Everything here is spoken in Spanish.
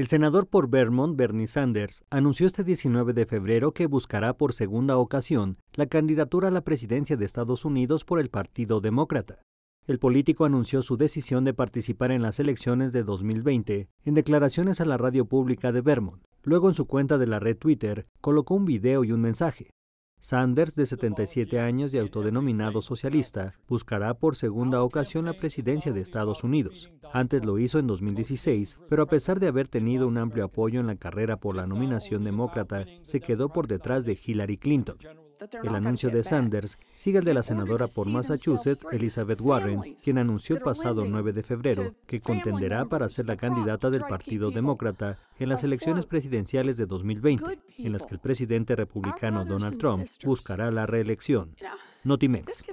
El senador por Vermont, Bernie Sanders, anunció este 19 de febrero que buscará por segunda ocasión la candidatura a la presidencia de Estados Unidos por el Partido Demócrata. El político anunció su decisión de participar en las elecciones de 2020 en declaraciones a la radio pública de Vermont. Luego en su cuenta de la red Twitter colocó un video y un mensaje. Sanders, de 77 años y autodenominado socialista, buscará por segunda ocasión la presidencia de Estados Unidos. Antes lo hizo en 2016, pero a pesar de haber tenido un amplio apoyo en la carrera por la nominación demócrata, se quedó por detrás de Hillary Clinton. El anuncio de Sanders sigue el de la senadora por Massachusetts, Elizabeth Warren, quien anunció el pasado 9 de febrero que contenderá para ser la candidata del Partido Demócrata en las elecciones presidenciales de 2020, en las que el presidente republicano Donald Trump buscará la reelección. Notimex.